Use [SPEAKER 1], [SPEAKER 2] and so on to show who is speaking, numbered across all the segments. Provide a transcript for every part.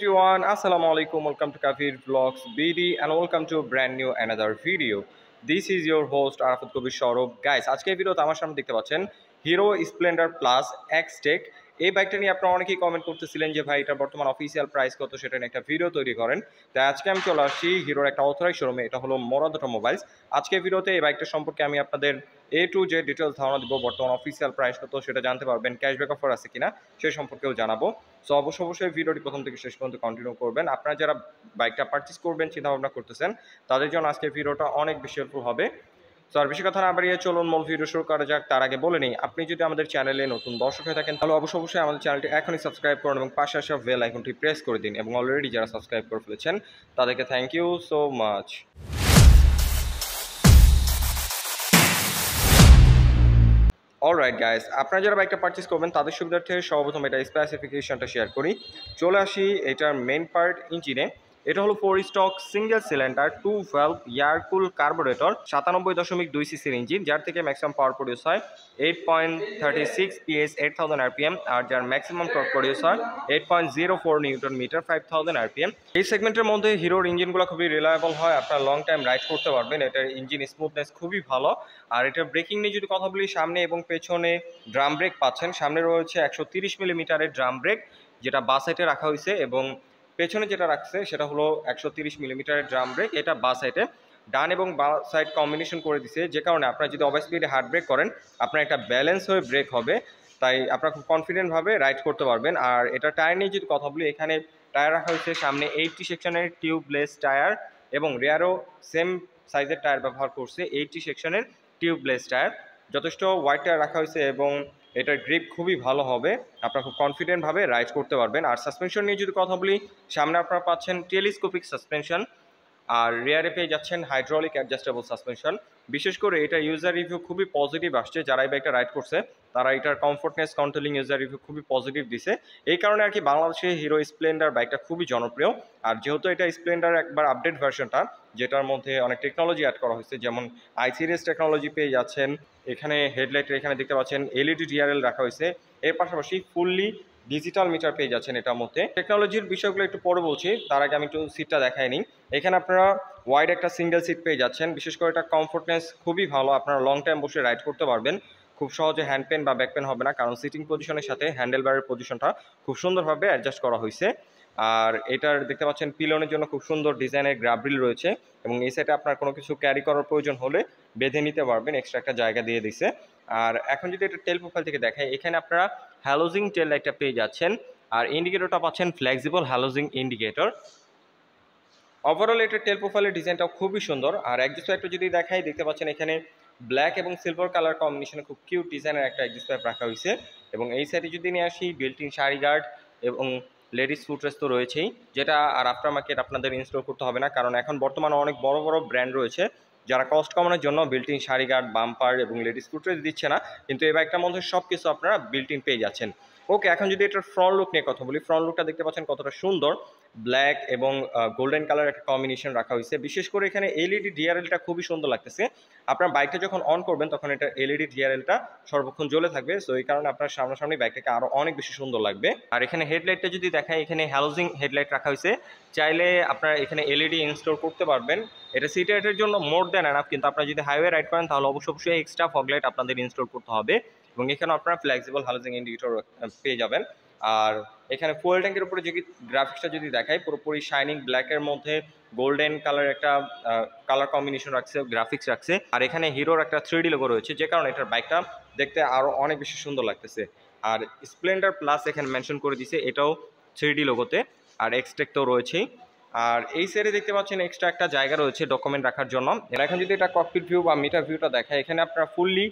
[SPEAKER 1] everyone assalamu alaikum welcome to kafir vlogs bd and welcome to a brand new another video this is your host arafat kabir shorob guys আজকে ভিডিওতে আমার সামনে দেখতে পাচ্ছেন Hero Splendor Plus X tech এই বাইকটা নিয়ে আপনারা অনেকেই কমেন্ট করতেছিলেন যে ভাই এটা বর্তমান অফিসিয়াল প্রাইস কত সেটা নিয়ে একটা ভিডিও তৈরি করেন তাই আজকে আমি চলে আসছি হিরোর একটা অথরাইজ শোরুমে এটা হলো মোরাদ মোবাইলস আজকে ভিডিওতে এই বাইকটা সম্পর্কে আমি আপনাদের এ টু জে ডিটেলস ধারণা দিব বর্তমান অফিসিয়াল প্রাইস কত সেটা জানতে পারবেন ক্যাশব্যাক অফার আছে কিনা সে সম্পর্কেও জানাবো সো অবশ্য অবশ্যই ভিডিওটি প্রথম থেকে শেষ পর্যন্ত কন্টিনিউ করবেন আপনারা যারা বাইকটা পার্চেস করবেন চিন্তা ভাবনা করতেছেন তাদের জন্য আজকে ভিডিওটা অনেক বেশি হেল্পফুল হবে তো আর বেশি কথা না বাড়িয়ে চলুন মূল ভিডিও শুরু করা যাক তার আগে বলে নিই আপনি যদি আমাদের চ্যানেলে নতুন দর্শক হয়ে থাকেন তাহলে অবশ্যই অবশ্যই আমাদের চ্যানেলটি এখনই সাবস্ক্রাইব করুন এবং পাশে আসা বেল আইকনটি প্রেস করে দিন এবং অলরেডি যারা সাবস্ক্রাইব করে ফেলেছেন তাদেরকে thank you so much alright guys আপনারা যারা বাইকটা পারচেস করবেন তাদের সুবিধার্থে সর্বপ্রথম এটা স্পেসিফিকেশনটা শেয়ার করি চলে আসি এটার মেন পার্ট ইঞ্জিনে এটা হলো four stroke single cylinder two valve air cool carburettor সাতানব্বই দশমিক দুই সিসির ইঞ্জিন যার থেকে ম্যাক্সিমাম পাওয়ার প্রডিউস হয় eight point thirty six PS eight thousand RPM আর যার ম্যাক্সিমাম টর্ক প্রডিউস হয় eight point zero four newton metre five thousand RPM এই সেগমেন্টের মধ্যে হিরোর ইঞ্জিনগুলো খুবই রিলায়েবল হয় আপনার লং টাইম রাইড করতে পারবেন এটার ইঞ্জিন স্মুথনেস খুবই ভালো আর এটার ব্রেকিং নিয়ে যদি কথা বলি সামনে এবং পেছনে ড্রাম ব্রেক পাচ্ছেন সামনে রয়েছে একশো তিরিশ মিলিমিটারের ড্রাম ব্রেক যেটা বাসেটে রাখা হয়েছে এবং পেছনে যেটা রাখছে সেটা হলো একশো তিরিশ মিলিমিটারের ড্রাম ব্রেক এটা বা সাইডে ডান এবং বা সাইড কম্বিনেশন করে দিছে যে কারণে আপনার যদি ওভার স্পিডে হার্ড ব্রেক করেন আপনার একটা ব্যালেন্স হয়ে ব্রেক হবে তাই আপনার খুব কনফিডেন্টভাবে রাইড করতে পারবেন আর এটা টায়ার নিয়ে যদি কথা বলি এখানে টায়ার রাখা হয়েছে সামনে এইটটি সেকশনের টিউবলেস টায়ার এবং রেয়ারও সেম সাইজের টায়ার ব্যবহার করছে এইটটি সেকশনের টিউবলেস টায়ার যথেষ্ট হোয়াইট টায়ার রাখা হয়েছে এবং এটার গ্রিপ খুবই ভালো হবে আপনার খুব কনফিডেন্টভাবে রাইড করতে পারবেন আর সাসপেনশন নিয়ে যদি কথা বলি সামনে আপনারা পাচ্ছেন টেলিস্কোপিক সাসপেনশন আর রেয়ারে পেয়ে যাচ্ছেন হাইড্রোলিক অ্যাডজাস্টেবল সাসপেনশন বিশেষ করে এটা ইউজার রিভিউ খুবই পজিটিভ আসছে যারা এই বাইকটা রাইড করছে তারা এটার কমফোর্টনেস কন্ট্রোলিং ইউজার রিভিউ খুবই পজিটিভ দিছে এই কারণে আর কি বাংলাদেশে হিরো স্প্লেন্ডার বাইকটা খুবই জনপ্রিয় আর যেহেতু এটা স্প্লেন্ডার একবার আপডেট ভার্সনটা যেটার মধ্যে অনেক টেকনোলজি অ্যাড করা হয়েছে যেমন আই টেকনোলজি পেয়ে যাচ্ছেন এখানে হেডলাইটের এখানে দেখতে পাচ্ছেন এলইডি ডিআরএল e রাখা হয়েছে এর পাশাপাশি ফুললি ডিজিটাল মিটার পেয়ে যাচ্ছেন এটার মধ্যে টেকনোলজির বিষয়গুলো একটু পরে বলছি তার আগে আমি একটু সিটটা দেখাই নিই এখানে আপনারা ওয়াইড একটা সিঙ্গেল সিট পেয়ে যাচ্ছেন বিশেষ করে এটা কমফোর্টনেস খুবই ভালো আপনারা লং টাইম বসে রাইড করতে পারবেন খুব সহজে হ্যান্ড পেন বা ব্যাক পেন হবে না কারণ সিটিং পজিশনের সাথে হ্যান্ডেল বারের পজিশনটা খুব সুন্দরভাবে অ্যাডজাস্ট করা হয়েছে আর এটার দেখতে পাচ্ছেন পিলনের জন্য খুব সুন্দর ডিজাইনের গ্রাবরিল রয়েছে এবং এই সাইডে আপনার কোনো কিছু ক্যারি করার প্রয়োজন হলে বেঁধে নিতে পারবেন এক্সট্রা একটা জায়গা দিয়ে দিছে আর এখন যদি এটা টেল প্রোফাইল থেকে দেখায় এখানে আপনারা হ্যালোজিং টেল একটা পেয়ে যাচ্ছেন আর ইন্ডিকেটরটা পাচ্ছেন ফ্লেক্সিবল হ্যালোজিং ইন্ডিকেটর ওভারঅল এটা টেল প্রোফাইলের ডিজাইনটাও খুবই সুন্দর আর একজোস একটা যদি দেখাই দেখতে পাচ্ছেন এখানে ব্ল্যাক এবং সিলভার কালার কম্বিনেশনে খুব কিউট ডিজাইনের একটা একজোস পাইপ রাখা হয়েছে এবং এই সাইডে যদি নিয়ে আসি বিল্টিং শাড়ি গার্ড এবং লেডিস ফুটরেস তো রয়েছেই যেটা আর আফটার মার্কেট আপনাদের ইনস্টল করতে হবে না কারণ এখন বর্তমানে অনেক বড় বড় ব্র্যান্ড রয়েছে যারা কস্ট কমানোর জন্য বিল্টিং শাড়ি গার্ড বাম্পার এবং লেডিস ফুটরেস দিচ্ছে না কিন্তু এবার একটা মধ্যে সব কিছু আপনারা বিল্টিং পেয়ে যাচ্ছেন ওকে এখন যদি এটার ফ্রন্ট লুক নিয়ে কথা বলি ফ্রন্ট লুকটা দেখতে পাচ্ছেন কতটা সুন্দর ব্ল্যাক এবং গোল্ডেন কালার একটা কম্বিনেশন রাখা হয়েছে বিশেষ করে এখানে এলইডি ডিআরএলটা e খুবই সুন্দর লাগতেছে আপনার বাইকটা যখন অন করবেন তখন এটা এলইডি ডিআরএলটা e সর্বক্ষণ জ্বলে থাকবে সো এই কারণে আপনার সামনাসামনি বাইকটাকে আরও অনেক বেশি সুন্দর লাগবে আর এখানে হেডলাইটটা যদি দেখা এখানে হ্যালোজিং হেডলাইট রাখা হয়েছে চাইলে আপনার এখানে এলইডি ইনস্টল e করতে পারবেন এটা সিটি রাইটের জন্য মোর দেন অ্যানাপ কিন্তু আপনারা যদি হাইওয়ে রাইড করেন তাহলে অবশ্যই অবশ্যই এক্সট্রা ফগলাইট আপনাদের ইনস্টল করতে হবে এবং এখানে আপনারা ফ্লেক্সিবল হ্যালোজিং ইন্ডিকেটর পেয়ে যাবেন আর এখানে ফুয়েল ট্যাঙ্কের উপরে যদি গ্রাফিক্সটা যদি দেখাই পুরোপুরি শাইনিং ব্ল্যাকের মধ্যে গোল্ডেন কালার একটা কালার কম্বিনেশন রাখছে গ্রাফিক্স রাখছে আর এখানে হিরোর একটা থ্রি ডি লোগো রয়েছে যে কারণে এটার বাইকটা দেখতে আরও অনেক বেশি সুন্দর লাগতেছে আর স্প্লেন্ডার প্লাস এখানে মেনশন করে দিছে এটাও থ্রি ডি লোগোতে আর এক্সটেক তো রয়েছেই আর এই সাইডে দেখতে পাচ্ছেন এক্সট্রা একটা জায়গা রয়েছে ডকুমেন্ট রাখার জন্য এখন যদি এটা ককপিট ভিউ বা মিটার ভিউটা দেখায় এখানে আপনারা ফুললি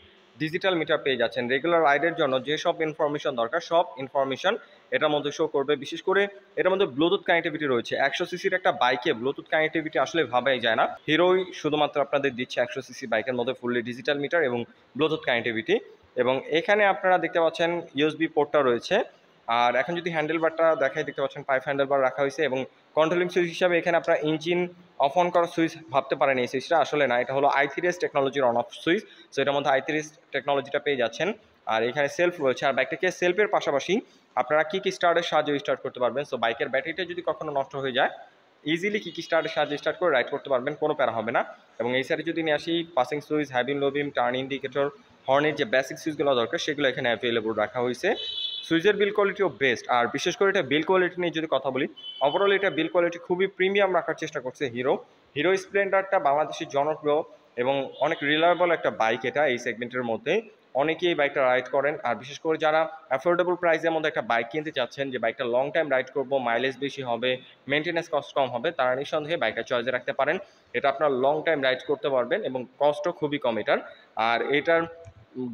[SPEAKER 1] ডিজিটাল মিটার পেয়ে যাচ্ছেন রেগুলার রাইডের জন্য যেসব ইনফরমেশন দরকার সব ইনফরমেশন এটার মধ্যে শো করবে বিশেষ করে এটার মধ্যে ব্লুটুথ কানেক্টিভিটি রয়েছে একশো সিসির একটা বাইকে ব্লুটুথ কানেক্টিভিটি আসলে ভাবাই যায় না হিরোই শুধুমাত্র আপনাদের দিচ্ছে একশো সিসি বাইকের মধ্যে ফুললি ডিজিটাল মিটার এবং ব্লুটুথ কানেক্টিভিটি এবং এখানে আপনারা দেখতে পাচ্ছেন ইউএসবি পোর্টটা রয়েছে আর এখন যদি হ্যান্ডেল বারটা দেখাই দেখতে পাচ্ছেন ফাইভ হ্যান্ডেল বার রাখা হয়েছে এবং কন্ট্রোলিং সুইচ হিসাবে এখানে আপনারা ইঞ্জিন অফ অন করার সুইচ ভাবতে পারেন এই সুইচটা আসলে না এটা হলো আইথিরিয়াস টেকনোলজির অন অফ সুইচ সো এটার মধ্যে আইথিরিয়াস টেকনোলজিটা পেয়ে যাচ্ছেন আর এখানে সেলফ রয়েছে আর বাইকটাকে সেলফের পাশাপাশি আপনারা কী কী স্টার্টের সাহায্যে স্টার্ট করতে পারবেন সো বাইকের ব্যাটারিটা যদি কখনো নষ্ট হয়ে যায় ইজিলি কী কী স্টার্টের সাহায্যে স্টার্ট করে রাইড করতে পারবেন কোনো প্যারা হবে না এবং এই সাইডে যদি নিয়ে আসি passing switch having low beam turn indicator হর্নের যে বেসিক সুইচগুলো দরকার সেগুলো এখানে অ্যাভেলেবল রাখা হয়েছে সুইচের বিল কোয়ালিটিও বেস্ট আর বিশেষ করে এটা বিল কোয়ালিটি নিয়ে যদি কথা বলি ওভারঅল এটা বিল কোয়ালিটি খুবই প্রিমিয়াম রাখার চেষ্টা করছে হিরো হিরো স্প্লেন্ডারটা বাংলাদেশের জনপ্রিয় এবং অনেক রিলায়েবল একটা বাইক এটা এই সেগমেন্টের মধ্যে অনেকেই বাইকটা রাইড করেন আর বিশেষ করে যারা অ্যাফোর্ডেবল প্রাইসের মধ্যে একটা বাইক কিনতে চাচ্ছেন যে বাইকটা লং টাইম রাইড করব মাইলেজ বেশি হবে মেনটেন্যান্স কস্ট কম হবে তারা নিঃসন্দেহে বাইকটা চয়েসে রাখতে পারেন এটা আপনার লং টাইম রাইড করতে পারবেন এবং কস্টও খুবই কম এটার আর এটার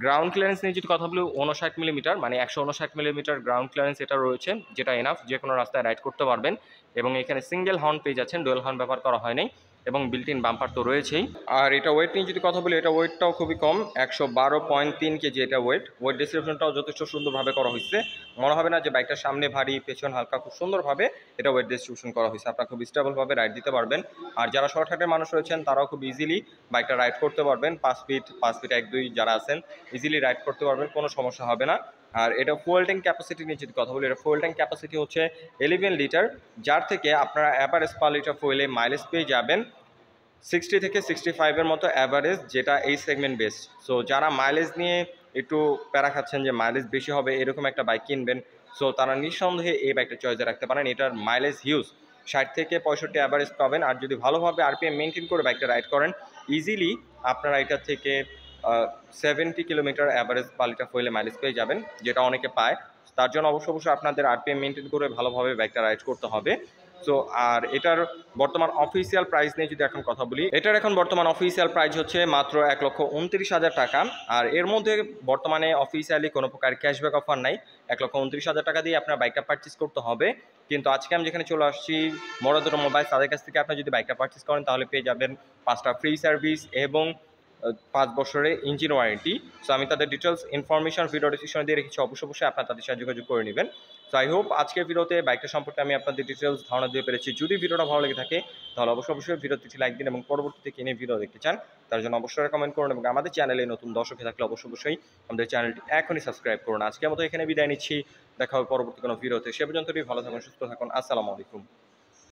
[SPEAKER 1] গ্রাউন্ড ক্লিয়ারেন্স নিয়ে যদি কথা বলি উনষাট মিলিমিটার মানে একশো উনষাট মিলিমিটার গ্রাউন্ড ক্লিয়ারেন্স এটা রয়েছে যেটা এনাফ যে কোনো রাস্তায় রাইড করতে পারবেন এবং এখানে সিঙ্গেল হর্ন পেয়ে যাচ্ছেন ডুয়েল হর্ন ব্যবহার করা হয়নি এবং বিল্টিন বাম্পার তো রয়েছেই আর এটা ওয়েট নিয়ে যদি কথা বলি এটা ওয়েটটাও খুবই কম একশো বারো পয়েন্ট তিন কেজি এটা ওয়েট ওয়েট ডিসক্রিপশনটাও যথেষ্ট সুন্দরভাবে করা হয়েছে মনে হবে না যে বাইকটা সামনে ভারী পেছন হালকা খুব সুন্দরভাবে এটা ওয়েট ডিস্ট্রিবিউশন করা হয়েছে আপনারা খুব স্টেবলভাবে রাইড দিতে পারবেন আর যারা হাটের মানুষ রয়েছেন তারাও খুব ইজিলি বাইকটা রাইড করতে পারবেন পাঁচ ফিট পাঁচ ফিট এক দুই যারা আছেন ইজিলি রাইড করতে পারবেন কোনো সমস্যা হবে না আর এটা ফুয়েল ট্যাঙ্ক ক্যাপাসিটি নিয়ে যদি কথা বলি এটা ফুয়েল ট্যাঙ্ক ক্যাপাসিটি হচ্ছে ইলেভেন লিটার যার থেকে আপনারা অ্যাভারেজ পার লিটার ফুয়েলে মাইলেজ পেয়ে যাবেন সিক্সটি থেকে সিক্সটি ফাইভের মতো অ্যাভারেজ যেটা এই সেগমেন্ট বেস্ট সো যারা মাইলেজ নিয়ে একটু প্যারা খাচ্ছেন যে মাইলেজ বেশি হবে এরকম একটা বাইক কিনবেন সো তারা নিঃসন্দেহে এই বাইকটা চয়েসে রাখতে পারেন এটার মাইলেজ হিউজ ষাট থেকে পঁয়ষট্টি অ্যাভারেজ পাবেন আর যদি ভালোভাবে আরপিএম মেনটেন করে বাইকটা রাইড করেন ইজিলি আপনারা এটার থেকে সেভেন্টি কিলোমিটার অ্যাভারেজ পালিটা লিটার মাইলেজ পেয়ে যাবেন যেটা অনেকে পায় তার জন্য অবশ্য অবশ্যই আপনাদের আরপিএম মেনটেন করে ভালোভাবে বাইকটা রাইড করতে হবে সো আর এটার বর্তমান অফিসিয়াল প্রাইস নিয়ে যদি এখন কথা বলি এটার এখন বর্তমান অফিসিয়াল প্রাইস হচ্ছে মাত্র এক লক্ষ উনত্রিশ হাজার টাকা আর এর মধ্যে বর্তমানে অফিসিয়ালি কোনো প্রকার ক্যাশব্যাক অফার নাই এক লক্ষ উনত্রিশ হাজার টাকা দিয়ে আপনার বাইকটা পারচেস করতে হবে কিন্তু আজকে আমি যেখানে চলে আসছি মরদর মোবাইল তাদের কাছ থেকে আপনি যদি বাইকটা পারচেস করেন তাহলে পেয়ে যাবেন পাঁচটা ফ্রি সার্ভিস এবং পাঁচ বছরের ইঞ্জিন ওয়ারেন্টি সো আমি তাদের ডিটেলস ইনফরমেশন ভিডিও ডিসক্রিপশনে দিয়ে রেখেছি অবশ্যই অবশ্যই আপনার তাদের সাথে যোগাযোগ করে নেবেন তো আই হোপ আজকের ভিডিওতে বাইকটা সম্পর্কে আমি আপনাদের ডিটেলস ধারণা দিয়ে পেরেছি যদি ভিডিওটা ভালো লেগে থাকে তাহলে অবশ্যই অবশ্যই ভিডিওতে লাইক দিন এবং পরবর্তীতে কিনে ভিডিও দেখতে চান তার জন্য অবশ্যই রেকমেন্ড করুন এবং আমাদের চ্যানেলে নতুন দর্শক থাকলে অবশ্যই অবশ্যই আমাদের চ্যানেলটি এখনই সাবস্ক্রাইব করুন আজকের মতো এখানে বিদায় নিচ্ছি দেখা হবে পরবর্তী কোনো ভিডিওতে সে পর্যন্তই ভালো থাকুন সুস্থ থাকুন আসসালামু আলাইকুম